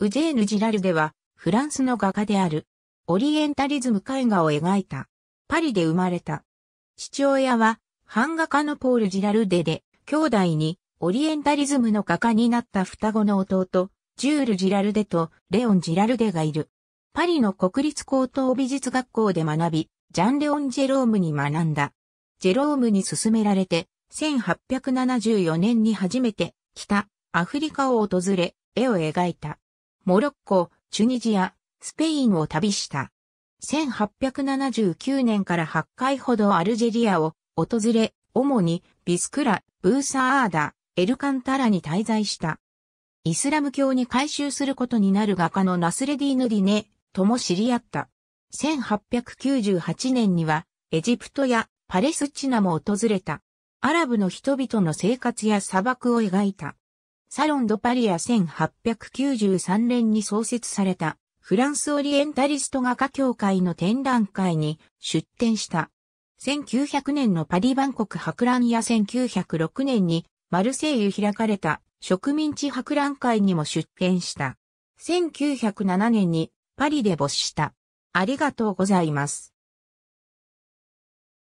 ウジェーヌ・ジラルデは、フランスの画家である、オリエンタリズム絵画を描いた。パリで生まれた。父親は、版画家のポール・ジラルデで、兄弟に、オリエンタリズムの画家になった双子の弟、ジュール・ジラルデとレオン・ジラルデがいる。パリの国立高等美術学校で学び、ジャン・レオン・ジェロームに学んだ。ジェロームに勧められて、1874年に初めて、北、アフリカを訪れ、絵を描いた。モロッコ、チュニジア、スペインを旅した。1879年から8回ほどアルジェリアを訪れ、主にビスクラ、ブーサーアーダ、エルカンタラに滞在した。イスラム教に改宗することになる画家のナスレディーヌ・ディネとも知り合った。1898年にはエジプトやパレスチナも訪れた。アラブの人々の生活や砂漠を描いた。サロン・ド・パリア1893年に創設されたフランスオリエンタリスト画家協会の展覧会に出展した。1900年のパリ万国博覧や1906年にマルセイユ開かれた植民地博覧会にも出展した。1907年にパリで没した。ありがとうございます。